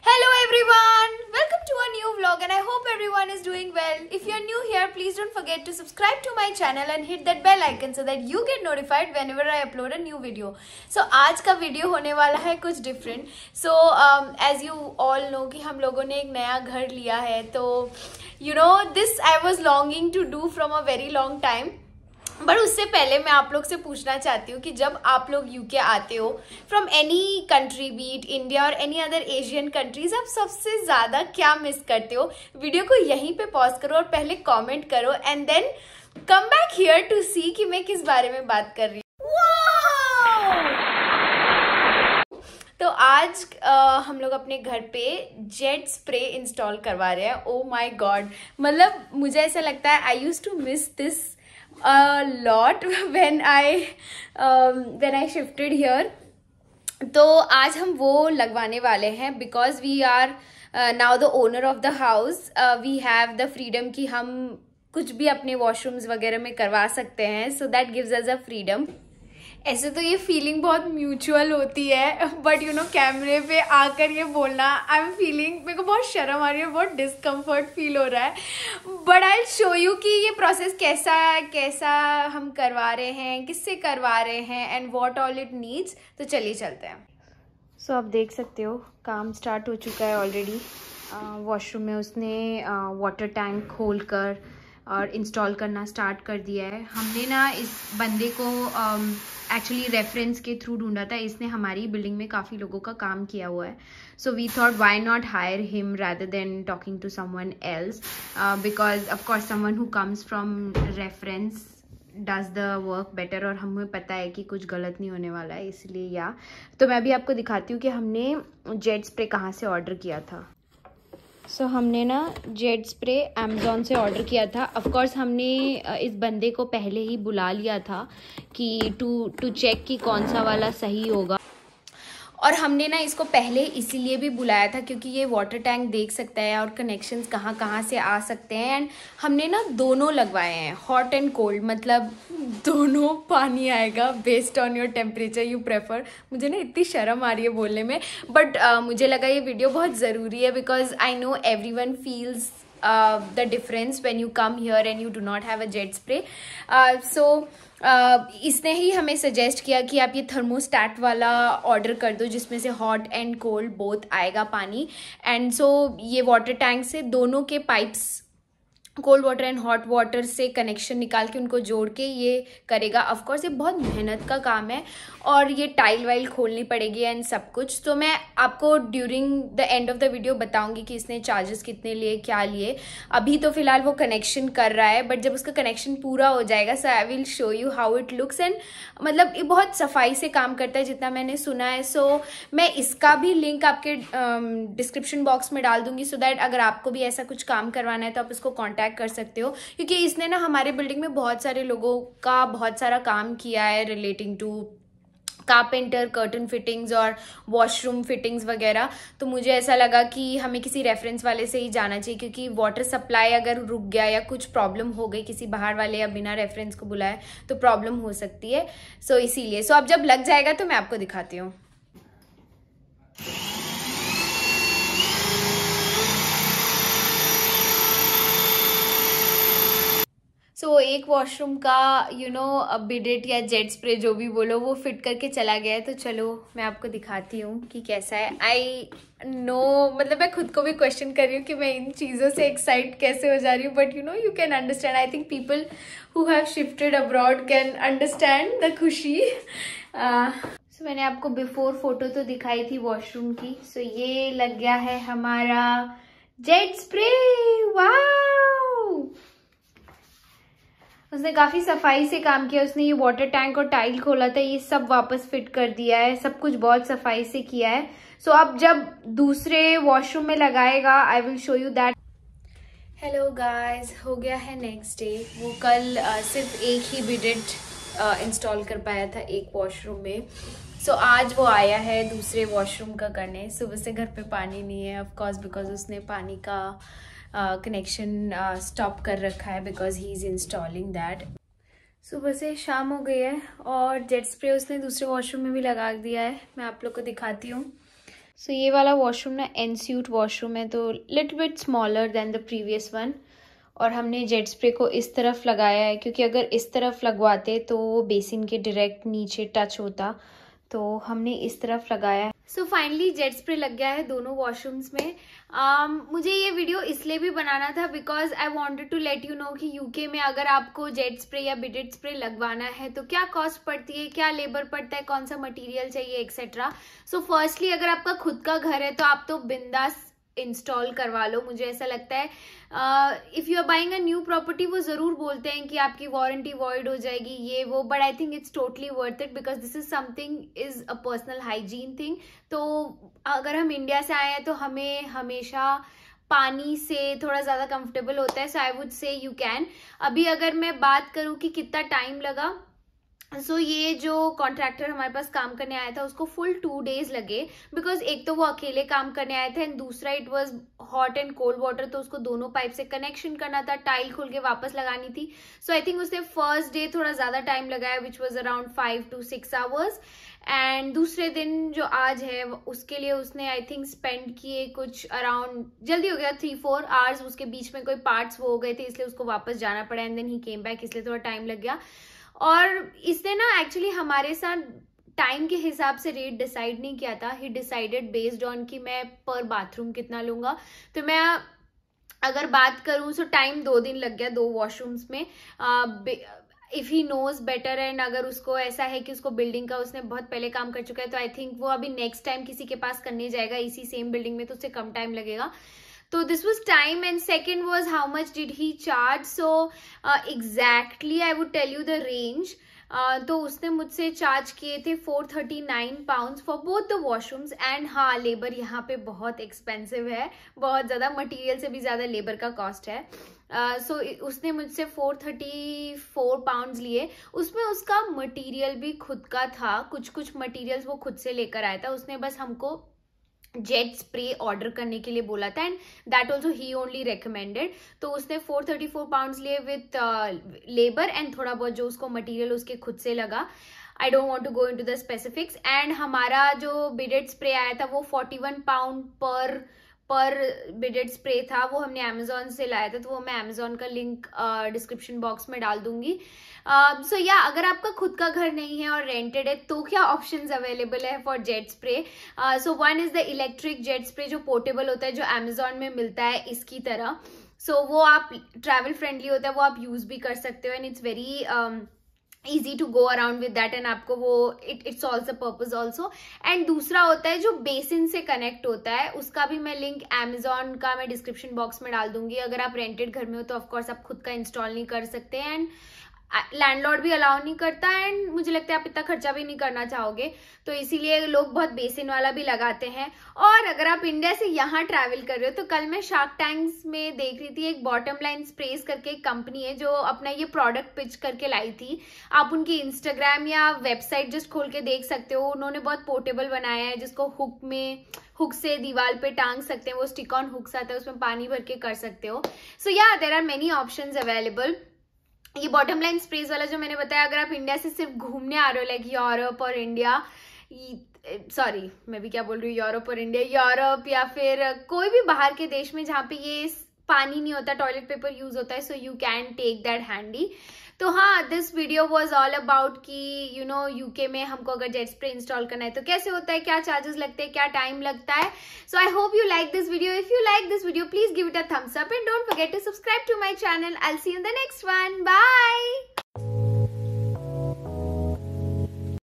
Hello everyone! Welcome to a new vlog and I hope everyone is doing well. If you are new here, please don't forget to subscribe to my channel and hit that bell icon so that you get notified whenever I upload a new video. So आज का video होने वाला है कुछ different. So um, as you all know कि हम लोगों ने एक नया घर लिया है तो you know this I was longing to do from a very long time. But उससे पहले मैं आप लोग से पूछना चाहती हूँ कि जब आप लोग यूके आते हो from any country be it India और एनी अदर एशियन कंट्रीज आप सबसे ज़्यादा क्या मिस करते हो वीडियो को यहीं पे पॉज करो और पहले कमेंट करो and then come back here to see कि मैं किस बारे में बात कर रही हूँ तो आज आ, हम लोग अपने घर पे जेट स्प्रे इंस्टॉल करवा रहे हैं ओ माई गॉड मतलब मुझे ऐसा लगता है I use to miss this a lot when I um, when I shifted here. तो आज हम वो लगवाने वाले हैं because we are now the owner of the house we have the freedom कि हम कुछ भी अपने वॉशरूम्स वगैरह में करवा सकते हैं so that gives us a freedom ऐसे तो ये फीलिंग बहुत म्यूचुअल होती है बट यू नो कैमरे पे आकर ये बोलना आई एम फीलिंग मेरे को बहुत शर्म आ रही है बहुत डिस्कम्फर्ट फील हो रहा है बट आई शो यू कि ये प्रोसेस कैसा है कैसा हम करवा रहे हैं किससे करवा रहे हैं and what all it needs तो चलिए चलते हैं सो so, आप देख सकते हो काम स्टार्ट हो चुका है ऑलरेडी वॉशरूम में उसने वाटर टैंक खोल कर और इंस्टॉल करना स्टार्ट कर दिया है हमने ना इस बंदे को एक्चुअली रेफरेंस के थ्रू ढूंढा था इसने हमारी बिल्डिंग में काफ़ी लोगों का काम किया हुआ है so we thought why not hire him rather than talking to someone else because of course someone who comes from reference does the work better और हमें पता है कि कुछ गलत नहीं होने वाला है इसलिए या तो मैं भी आपको दिखाती हूँ कि हमने जेट स्प्रे कहाँ से ऑर्डर किया था सो so, हमने ना जेड स्प्रे अमेज़ोन से ऑर्डर किया था अफकोर्स हमने इस बंदे को पहले ही बुला लिया था कि टू टू चेक कि कौन सा वाला सही होगा और हमने ना इसको पहले इसीलिए भी बुलाया था क्योंकि ये वाटर टैंक देख सकता है और कनेक्शंस कहाँ कहाँ से आ सकते हैं एंड हमने ना दोनों लगवाए हैं हॉट एंड कोल्ड मतलब दोनों पानी आएगा based on your temperature you prefer मुझे ना इतनी शर्म आ रही है बोलने में बट uh, मुझे लगा ये वीडियो बहुत ज़रूरी है because I know everyone feels the uh, the difference when you come here and you do not have a jet spray uh, so uh, इसने ही हमें सजेस्ट किया कि आप ये थर्मोस्टैट वाला ऑर्डर कर दो जिसमें से हॉट एंड कोल्ड बोथ आएगा पानी एंड सो so, ये वाटर टैंक से दोनों के pipes cold water and hot water से कनेक्शन निकाल के उनको जोड़ के ये करेगा ऑफकोर्स ये बहुत मेहनत का काम है और ये टाइल वाइल खोलनी पड़ेगी एंड सब कुछ तो मैं आपको during the end of the video बताऊंगी कि इसने चार्जेस कितने लिए क्या लिए अभी तो फिलहाल वो कनेक्शन कर रहा है बट जब उसका कनेक्शन पूरा हो जाएगा so I will show you how it looks and मतलब ये बहुत सफाई से काम करता है जितना मैंने सुना है सो so, मैं इसका भी लिंक आपके डिस्क्रिप्शन um, बॉक्स में डाल दूंगी सो so दैट अगर आपको भी ऐसा कुछ काम करवाना है तो आप उसको कॉन्टैक्ट अटैक कर सकते हो क्योंकि इसने ना हमारे बिल्डिंग में बहुत सारे लोगों का बहुत सारा काम किया है relating to carpenter curtain fittings और वॉशरूम फिटिंग्स वगैरह तो मुझे ऐसा लगा कि हमें किसी रेफरेंस वाले से ही जाना चाहिए क्योंकि वाटर सप्लाई अगर रुक गया या कुछ प्रॉब्लम हो गई किसी बाहर वाले या बिना रेफरेंस को बुलाए तो प्रॉब्लम हो सकती है सो so, इसीलिए सो so, अब जब लग जाएगा तो मैं आपको दिखाती हूँ सो so, एक वॉशरूम का यू नो बिडेट या जेट स्प्रे जो भी बोलो वो फिट करके चला गया है तो चलो मैं आपको दिखाती हूँ कि कैसा है आई नो no, मतलब मैं खुद को भी क्वेश्चन कर रही हूँ कि मैं इन चीज़ों से एक्साइट कैसे हो जा रही हूँ but you know you can understand I think people who have shifted abroad can understand the खुशी सो मैंने आपको बिफोर फोटो तो दिखाई थी वॉशरूम की सो so, ये लग गया है हमारा जेट स्प्रे उसने काफ़ी सफाई से काम किया उसने ये वाटर टैंक और टाइल खोला था ये सब वापस फिट कर दिया है सब कुछ बहुत सफाई से किया है सो so, अब जब दूसरे वॉशरूम में लगाएगा I will show you that hello guys हो गया है नेक्स्ट डे वो कल आ, सिर्फ एक ही बिडेट इंस्टॉल कर पाया था एक वॉशरूम में सो so, आज वो आया है दूसरे वॉशरूम का करने सुबह से घर पे पानी नहीं है ऑफकोर्स बिकॉज उसने पानी का कनेक्शन uh, स्टॉप uh, कर रखा है because he is installing that सुबह से शाम हो गई है और जेट स्प्रे उसने दूसरे वॉशरूम में भी लगा दिया है मैं आप लोग को दिखाती हूँ सो so, ये वाला वॉशरूम ना एन सीट वॉशरूम है तो little bit smaller than the previous one और हमने जेट स्प्रे को इस तरफ लगाया है क्योंकि अगर इस तरफ लगवाते तो वो बेसिन के डायरेक्ट नीचे टच होता तो हमने इस तरफ लगाया है सो फाइनली जेट स्प्रे लग गया है दोनों वॉशरूम्स में um, मुझे ये वीडियो इसलिए भी बनाना था because I wanted to let you know कि यूके में अगर आपको जेट स्प्रे या बिडेट स्प्रे लगवाना है तो क्या कॉस्ट पड़ती है क्या लेबर पड़ता है कौन सा मटेरियल चाहिए एक्सेट्रा सो फर्स्टली अगर आपका खुद का घर है तो आप तो बिंदास इंस्टॉल करवा लो मुझे ऐसा लगता है if you are buying a new property वो ज़रूर बोलते हैं कि आपकी वारंटी वॉइड हो जाएगी ये वो but I think it's totally worth it because this is something is a personal hygiene thing तो अगर हम इंडिया से आए हैं तो हमें हमेशा पानी से थोड़ा ज़्यादा कंफर्टेबल होता है so I would say you can अभी अगर मैं बात करूँ कि कितना टाइम लगा सो so, ये जो कॉन्ट्रैक्टर हमारे पास काम करने आया था उसको फुल टू डेज लगे बिकॉज एक तो वो अकेले काम करने आए थे एंड दूसरा it was hot and cold water तो उसको दोनों पाइप से कनेक्शन करना था टाइल खोल के वापस लगानी थी सो आई थिंक उसने फर्स्ट डे थोड़ा ज़्यादा टाइम लगाया which was around five to six hours and दूसरे दिन जो आज है उसके लिए उसने आई थिंक स्पेंड किए कुछ अराउंड जल्दी हो गया थ्री फोर आवर्स उसके बीच में कोई पार्ट्स वो हो गए थे इसलिए उसको वापस जाना पड़ा and then he came back इसलिए थोड़ा टाइम लग गया और इसने ना एक्चुअली हमारे साथ टाइम के हिसाब से रेट डिसाइड नहीं किया था ही डिसाइडेड बेस्ड ऑन कि मैं पर बाथरूम कितना लूँगा तो मैं अगर बात करूँ सो टाइम दो दिन लग गया दो वॉशरूम्स में if he knows better and अगर उसको ऐसा है कि उसको बिल्डिंग का उसने बहुत पहले काम कर चुका है तो आई थिंक वो अभी नेक्स्ट टाइम किसी के पास करने जाएगा इसी सेम बिल्डिंग में तो उससे कम टाइम लगेगा तो this was time and second was how much did he charge so exactly I would tell you the range तो उसने मुझसे चार्ज किए थे 439 pound for both the washrooms and हाँ लेबर यहाँ पे बहुत एक्सपेंसिव है बहुत ज़्यादा मटीरियल से भी ज़्यादा लेबर का कॉस्ट है सो uh, so, उसने मुझसे 434 पाउंड लिए उसमें उसका मटेरियल भी खुद का था कुछ कुछ मटेरियल्स वो खुद से लेकर आया था उसने बस हमको जेट स्प्रे ऑर्डर करने के लिए बोला था and that also he only recommended तो उसने 434 थर्टी फोर पाउंड लिए विथ लेबर एंड थोड़ा बहुत जो उसको मटीरियल उसके खुद से लगा I don't want to go in to the specifics and हमारा जो बिडेड स्प्रे आया था वो फोर्टी वन पाउंड पर पर बिडेड स्प्रे था वो हमने अमेजोन से लाया था तो वो मैं अमेजोन का लिंक डिस्क्रिप्शन बॉक्स में डाल दूंगी सो uh, या so yeah, अगर आपका खुद का घर नहीं है और रेंटेड है तो क्या ऑप्शंस अवेलेबल है for jet spray so one is the electric jet spray जो पोर्टेबल होता है जो अमेजोन में मिलता है इसकी तरह सो so, वो आप ट्रैवल फ्रेंडली होता है वो आप यूज़ भी कर सकते हो and it's very easy to go around with that and आपको वो it it's also purpose also and दूसरा होता है जो बेसिन से कनेक्ट होता है उसका भी मैं लिंक एमेज़ॉन का मैं डिस्क्रिप्शन बॉक्स में डाल दूंगी अगर आप रेंटेड घर में हो तो ऑफकोर्स आप खुद का इंस्टॉल नहीं कर सकते एंड लैंडलॉर्ड भी अलाउ नहीं करता एंड मुझे लगता है आप इतना खर्चा भी नहीं करना चाहोगे तो इसीलिए लोग बहुत बेसिन वाला भी लगाते हैं और अगर आप इंडिया से यहाँ ट्रैवल कर रहे हो तो कल मैं शार्क टैंक्स में देख रही थी एक बॉटम लाइन स्प्रेस करके एक कंपनी है जो अपना ये प्रोडक्ट पिच करके लाई थी आप उनकी इंस्टाग्राम या वेबसाइट जस्ट खोल के देख सकते हो उन्होंने बहुत पोर्टेबल बनाया है जिसको हुक में हुक से दीवार पे टांग सकते हैं वो स्टिक ऑन हुक्स आता है उसमें पानी भर के कर सकते हो सो या there are many option available ये बॉटम लाइन स्प्रेज वाला जो मैंने बताया अगर आप इंडिया से सिर्फ घूमने आ रहे हो लाइक यूरोप और इंडिया सॉरी मैं भी क्या बोल रही हूँ यूरोप और इंडिया यूरोप या फिर कोई भी बाहर के देश में जहाँ पे ये पानी नहीं होता टॉयलेट पेपर यूज होता है so you can take that handy तो हाँ this video was all about कि यू नो यूके में हमको अगर जेट स्प्रे इंस्टॉल करना है तो कैसे होता है क्या चार्जेस लगते हैं क्या टाइम लगता है so I hope you like this video if you like this video please give it a thumbs up and don't forget to subscribe to my channel I see in the next one bye